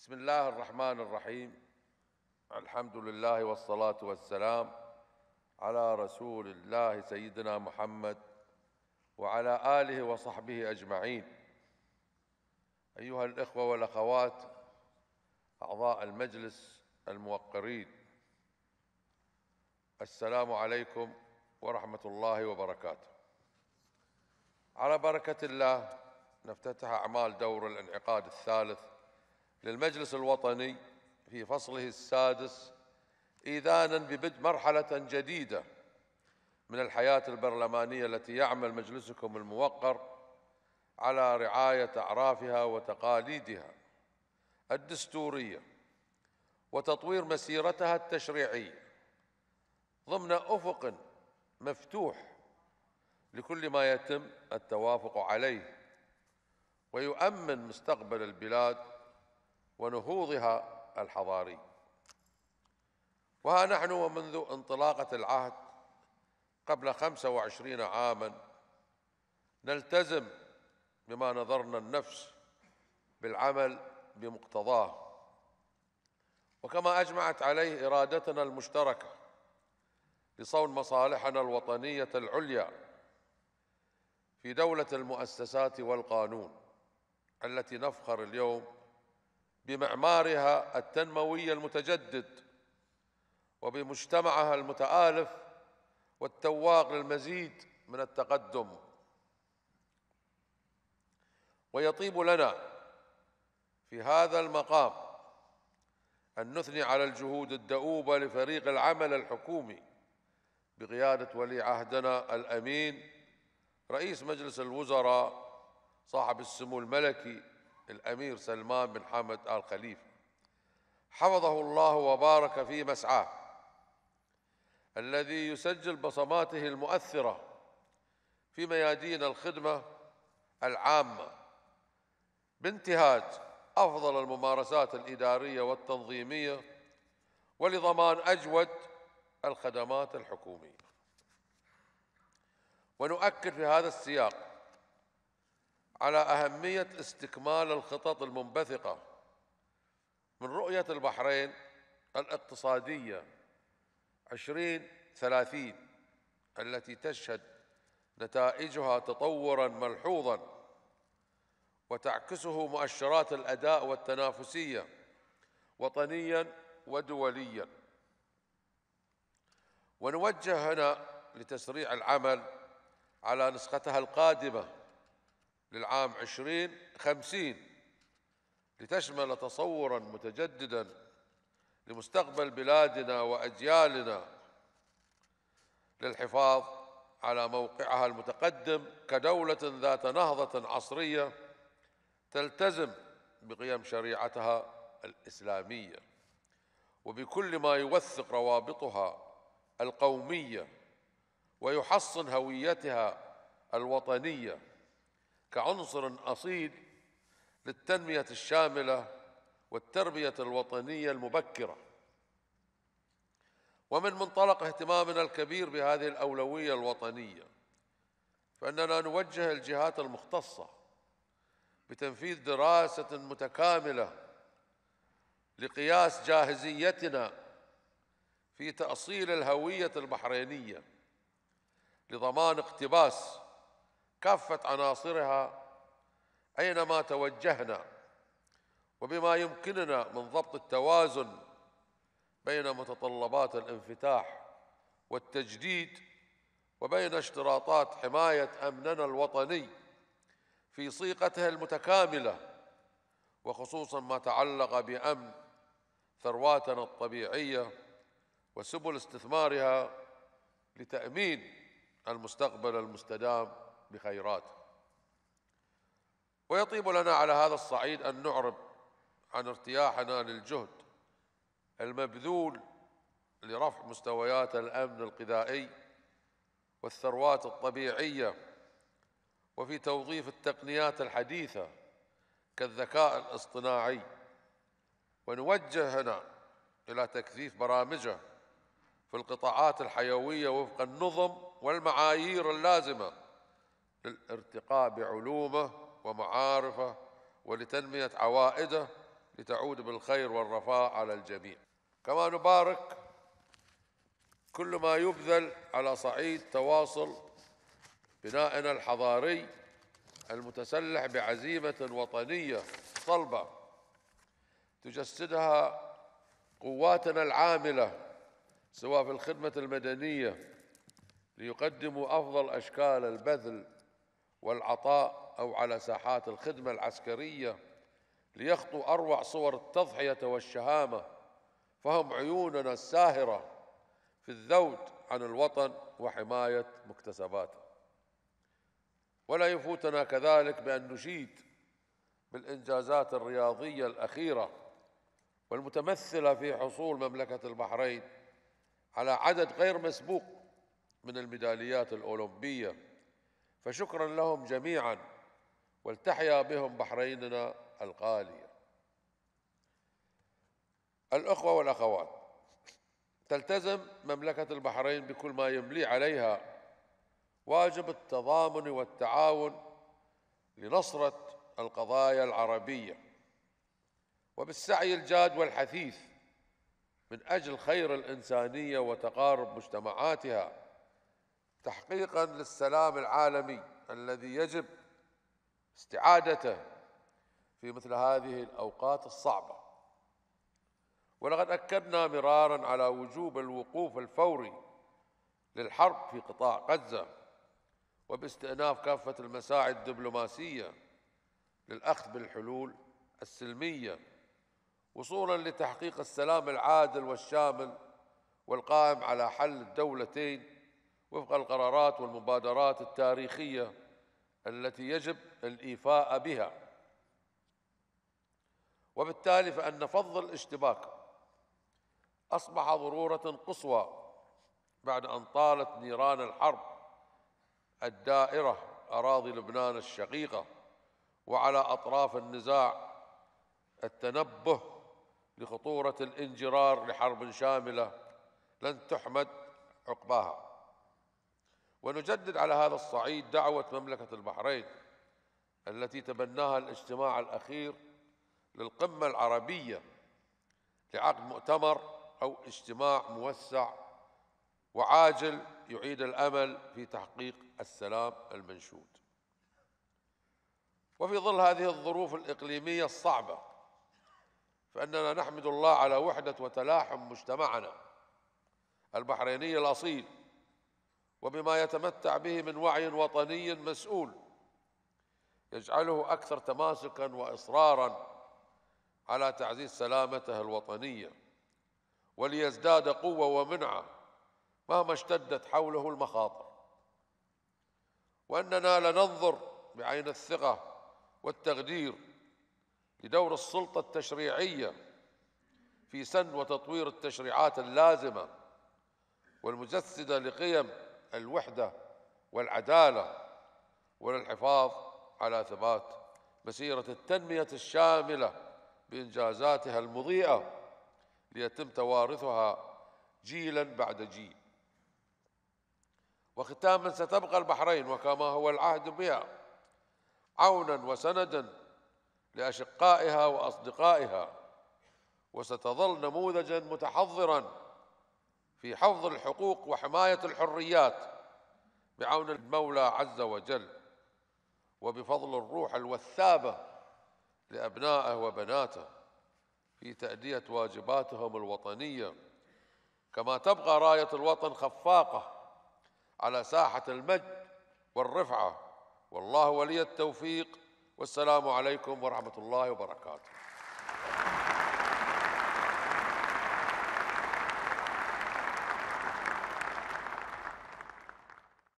بسم الله الرحمن الرحيم الحمد لله والصلاة والسلام على رسول الله سيدنا محمد وعلى آله وصحبه أجمعين أيها الإخوة والأخوات أعضاء المجلس الموقرين السلام عليكم ورحمة الله وبركاته على بركة الله نفتتح أعمال دور الانعقاد الثالث للمجلس الوطني في فصله السادس إيذانا ببدء مرحلة جديدة من الحياة البرلمانية التي يعمل مجلسكم الموقر على رعاية أعرافها وتقاليدها الدستورية وتطوير مسيرتها التشريعية ضمن أفق مفتوح لكل ما يتم التوافق عليه ويؤمن مستقبل البلاد ونهوضها الحضاري وها نحن ومنذ انطلاقة العهد قبل 25 عاما نلتزم بما نظرنا النفس بالعمل بمقتضاه وكما أجمعت عليه إرادتنا المشتركة لصون مصالحنا الوطنية العليا في دولة المؤسسات والقانون التي نفخر اليوم بمعمارها التنموي المتجدد وبمجتمعها المتآلف والتواق للمزيد من التقدم ويطيب لنا في هذا المقام أن نثني على الجهود الدؤوبة لفريق العمل الحكومي بقيادة ولي عهدنا الأمين رئيس مجلس الوزراء صاحب السمو الملكي الأمير سلمان بن حمد آل خليفة حفظه الله وبارك في مسعاه الذي يسجل بصماته المؤثرة في ميادين الخدمة العامة بانتهاج أفضل الممارسات الإدارية والتنظيمية ولضمان أجود الخدمات الحكومية ونؤكد في هذا السياق على أهمية استكمال الخطط المنبثقة من رؤية البحرين الاقتصادية 2030 التي تشهد نتائجها تطورا ملحوظا وتعكسه مؤشرات الأداء والتنافسية وطنيا ودوليا ونوجه هنا لتسريع العمل على نسختها القادمه للعام 2050 لتشمل تصورا متجددا لمستقبل بلادنا وأجيالنا للحفاظ على موقعها المتقدم كدولة ذات نهضة عصرية تلتزم بقيم شريعتها الإسلامية وبكل ما يوثق روابطها القومية ويحصن هويتها الوطنيه كعنصر أصيل للتنمية الشاملة والتربية الوطنية المبكرة ومن منطلق اهتمامنا الكبير بهذه الأولوية الوطنية فإننا نوجه الجهات المختصة بتنفيذ دراسة متكاملة لقياس جاهزيتنا في تأصيل الهوية البحرينية لضمان اقتباس كافة عناصرها أينما توجهنا وبما يمكننا من ضبط التوازن بين متطلبات الانفتاح والتجديد وبين اشتراطات حماية أمننا الوطني في صيغتها المتكاملة وخصوصا ما تعلق بأمن ثرواتنا الطبيعية وسبل استثمارها لتأمين المستقبل المستدام بخيرات ويطيب لنا على هذا الصعيد أن نعرب عن ارتياحنا للجهد المبذول لرفع مستويات الأمن الغذائي والثروات الطبيعية وفي توظيف التقنيات الحديثة كالذكاء الاصطناعي ونوجهنا إلى تكثيف برامجه في القطاعات الحيوية وفق النظم والمعايير اللازمة للارتقاء بعلومه ومعارفه ولتنمية عوائده لتعود بالخير والرفاء على الجميع كما نبارك كل ما يبذل على صعيد تواصل بنائنا الحضاري المتسلح بعزيمة وطنية صلبة تجسدها قواتنا العاملة سواء في الخدمة المدنية ليقدموا أفضل أشكال البذل والعطاء أو على ساحات الخدمة العسكرية ليخطوا أروع صور التضحية والشهامة فهم عيوننا الساهرة في الذود عن الوطن وحماية مكتسباته ولا يفوتنا كذلك بأن نشيد بالإنجازات الرياضية الأخيرة والمتمثلة في حصول مملكة البحرين على عدد غير مسبوق من الميداليات الأولمبية فشكرا لهم جميعا ولتحيا بهم بحريننا الغالية الأخوة والأخوات تلتزم مملكة البحرين بكل ما يملي عليها واجب التضامن والتعاون لنصرة القضايا العربية وبالسعي الجاد والحثيث من أجل خير الإنسانية وتقارب مجتمعاتها تحقيقا للسلام العالمي الذي يجب استعادته في مثل هذه الأوقات الصعبة ولقد أكدنا مرارا على وجوب الوقوف الفوري للحرب في قطاع غزة وباستئناف كافة المساعي الدبلوماسية للأخذ بالحلول السلمية وصولا لتحقيق السلام العادل والشامل والقائم على حل الدولتين وفق القرارات والمبادرات التاريخية التي يجب الإيفاء بها وبالتالي فأن فض الاشتباك أصبح ضرورة قصوى بعد أن طالت نيران الحرب الدائرة أراضي لبنان الشقيقة وعلى أطراف النزاع التنبه لخطورة الانجرار لحرب شاملة لن تحمد عقباها ونجدد على هذا الصعيد دعوة مملكة البحرين التي تبناها الاجتماع الأخير للقمة العربية لعقد مؤتمر أو اجتماع موسع وعاجل يعيد الأمل في تحقيق السلام المنشود وفي ظل هذه الظروف الإقليمية الصعبة فإننا نحمد الله على وحدة وتلاحم مجتمعنا البحريني الأصيل وبما يتمتع به من وعي وطني مسؤول يجعله اكثر تماسكا واصرارا على تعزيز سلامته الوطنيه وليزداد قوه ومنعه مهما اشتدت حوله المخاطر واننا لننظر بعين الثقه والتقدير لدور السلطه التشريعيه في سن وتطوير التشريعات اللازمه والمجسده لقيم الوحدة والعدالة وللحفاظ على ثبات مسيرة التنمية الشاملة بإنجازاتها المضيئة ليتم توارثها جيلا بعد جيل وختاما ستبقى البحرين وكما هو العهد بها عونا وسندا لأشقائها وأصدقائها وستظل نموذجا متحضرا في حفظ الحقوق وحماية الحريات بعون المولى عز وجل وبفضل الروح الوثابة لأبنائه وبناته في تأدية واجباتهم الوطنية كما تبقى راية الوطن خفاقة على ساحة المجد والرفعة والله ولي التوفيق والسلام عليكم ورحمة الله وبركاته